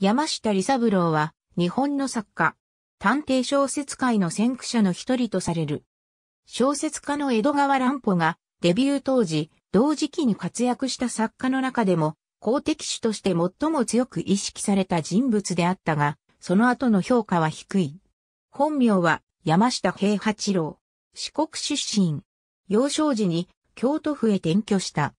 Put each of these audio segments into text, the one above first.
山下理三郎は、日本の作家、探偵小説界の先駆者の一人とされる。小説家の江戸川乱歩が、デビュー当時、同時期に活躍した作家の中でも、公的主として最も強く意識された人物であったが、その後の評価は低い。本名は山下平八郎。四国出身。幼少時に京都府へ転居した。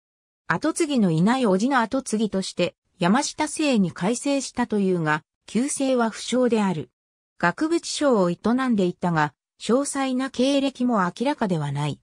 後継ぎのいない叔父の後継ぎとして山下姓に改正したというが、旧姓は不詳である。学部地商を営んでいたが、詳細な経歴も明らかではない。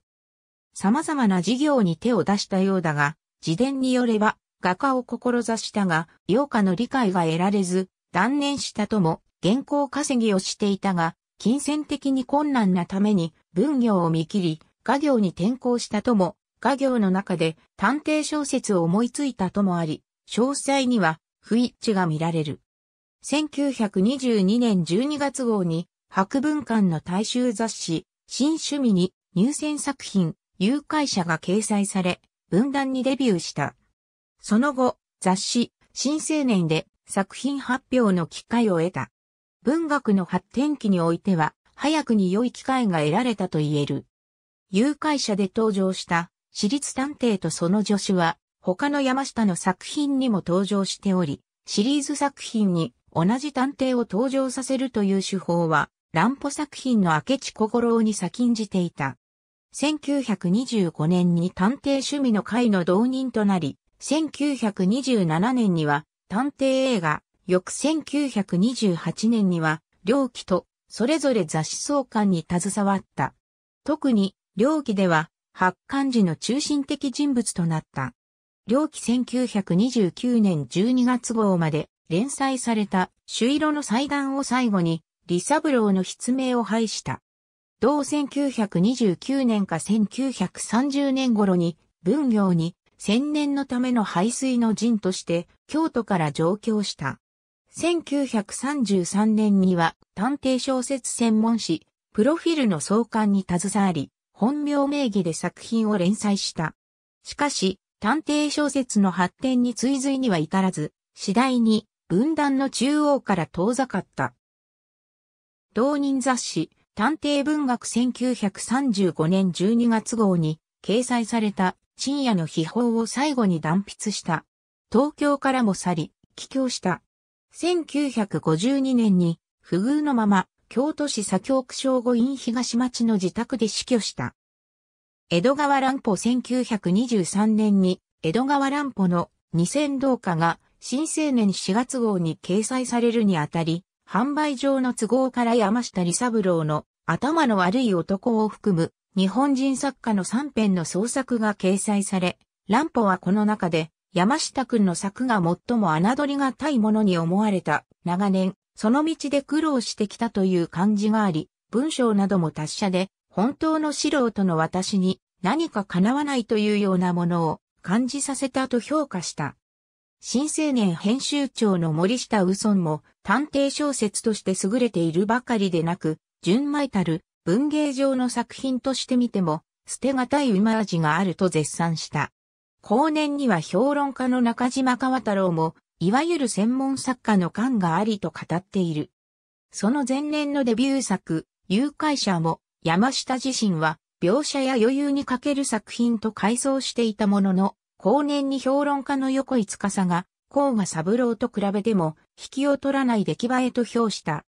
様々な事業に手を出したようだが、自伝によれば、画家を志したが、洋家の理解が得られず、断念したとも、現行稼ぎをしていたが、金銭的に困難なために、分業を見切り、画業に転向したとも、画業の中で探偵小説を思いついたともあり、詳細には不一致が見られる。1922年12月号に博文館の大衆雑誌、新趣味に入選作品、誘拐者が掲載され、文壇にデビューした。その後、雑誌、新青年で作品発表の機会を得た。文学の発展期においては、早くに良い機会が得られたと言える。誘拐者で登場した私立探偵とその助手は、他の山下の作品にも登場しており、シリーズ作品に同じ探偵を登場させるという手法は、乱歩作品の明智小五郎に先んじていた。1925年に探偵趣味の会の導人となり、1927年には探偵映画、翌1928年には、両期とそれぞれ雑誌創刊に携わった。特に、両期では、発刊時の中心的人物となった。両期1929年12月号まで連載された朱色の祭壇を最後に、李三郎の筆名を拝した。同1929年か1930年頃に、文業に、千年のための排水の陣として、京都から上京した。1933年には、探偵小説専門誌、プロフィルの創刊に携わり、本名名義で作品を連載した。しかし、探偵小説の発展に追随には至らず、次第に文壇の中央から遠ざかった。同人雑誌、探偵文学1935年12月号に掲載された深夜の秘宝を最後に断筆した。東京からも去り、帰郷した。1952年に不遇のまま京都市左京区省五院東町の自宅で死去した。江戸川乱歩1923年に、江戸川乱歩の2000動画が新青年4月号に掲載されるにあたり、販売上の都合から山下李三郎の頭の悪い男を含む日本人作家の3編の創作が掲載され、乱歩はこの中で山下くんの作が最も侮りがたいものに思われた、長年、その道で苦労してきたという感じがあり、文章なども達者で、本当の素人の私に何か叶わないというようなものを感じさせたと評価した。新青年編集長の森下右村も探偵小説として優れているばかりでなく、純米たる文芸上の作品として見ても、捨てがたい馬味があると絶賛した。後年には評論家の中島川太郎も、いわゆる専門作家の感がありと語っている。その前年のデビュー作、誘拐者も、山下自身は描写や余裕に欠ける作品と改装していたものの、後年に評論家の横井司が、甲賀三郎と比べても、引きを取らない出来栄えと評した。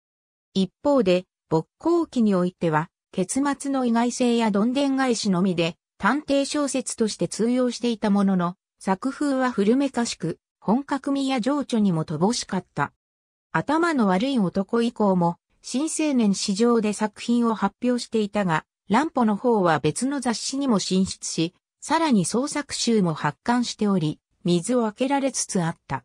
一方で、勃興期においては、結末の意外性やどんでん返しのみで、探偵小説として通用していたものの、作風は古めかしく、本格味や情緒にも乏しかった。頭の悪い男以降も、新青年市場で作品を発表していたが、乱歩の方は別の雑誌にも進出し、さらに創作集も発刊しており、水を開けられつつあった。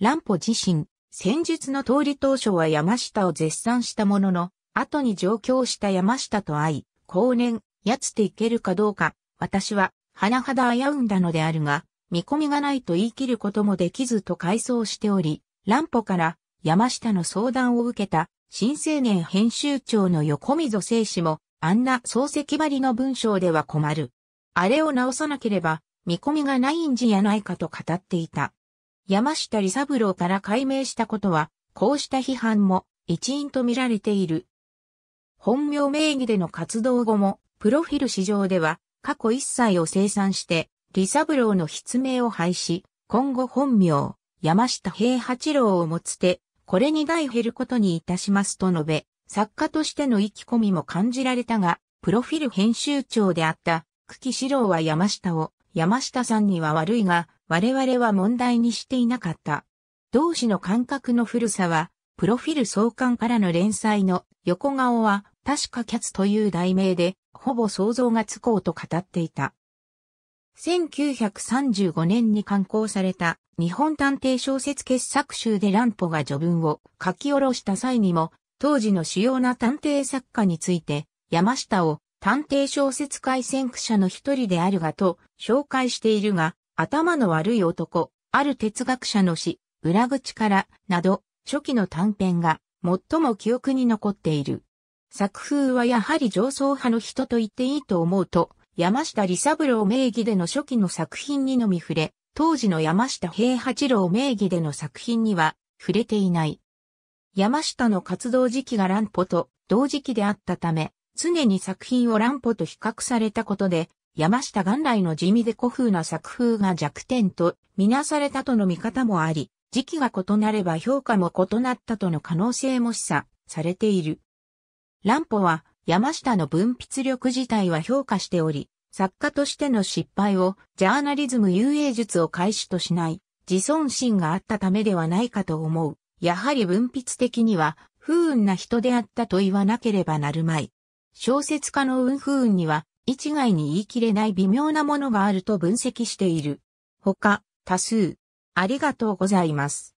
乱歩自身、戦術の通り当初は山下を絶賛したものの、後に上京した山下と会い、後年、やつていけるかどうか、私は、はだ危うんだのであるが、見込みがないと言い切ることもできずと回想しており、乱歩から山下の相談を受けた新青年編集長の横溝正史も、あんな漱石ばりの文章では困る。あれを直さなければ、見込みがないんじやないかと語っていた。山下理三郎から解明したことは、こうした批判も一因と見られている。本名名義での活動後も、プロフィル市場では、過去一切を生産して、理三郎の筆名を廃止、今後本名、山下平八郎を持つ手、これに代減ることにいたしますと述べ、作家としての意気込みも感じられたが、プロフィル編集長であった、久喜史郎は山下を、山下さんには悪いが、我々は問題にしていなかった。同志の感覚の古さは、プロフィル創刊からの連載の横顔は、確かキャツという題名で、ほぼ想像がつこうと語っていた。1935年に刊行された日本探偵小説傑作集で乱歩が序文を書き下ろした際にも、当時の主要な探偵作家について、山下を探偵小説界先駆者の一人であるがと紹介しているが、頭の悪い男、ある哲学者の死、裏口からなど、初期の短編が最も記憶に残っている。作風はやはり上層派の人と言っていいと思うと、山下利三郎名義での初期の作品にのみ触れ、当時の山下平八郎名義での作品には触れていない。山下の活動時期が乱歩と同時期であったため、常に作品を乱歩と比較されたことで、山下元来の地味で古風な作風が弱点とみなされたとの見方もあり、時期が異なれば評価も異なったとの可能性も示唆されている。乱歩は山下の文筆力自体は評価しており、作家としての失敗をジャーナリズム遊泳術を開始としない自尊心があったためではないかと思う。やはり文筆的には不運な人であったと言わなければなるまい。小説家の運不運には一概に言い切れない微妙なものがあると分析している。他、多数。ありがとうございます。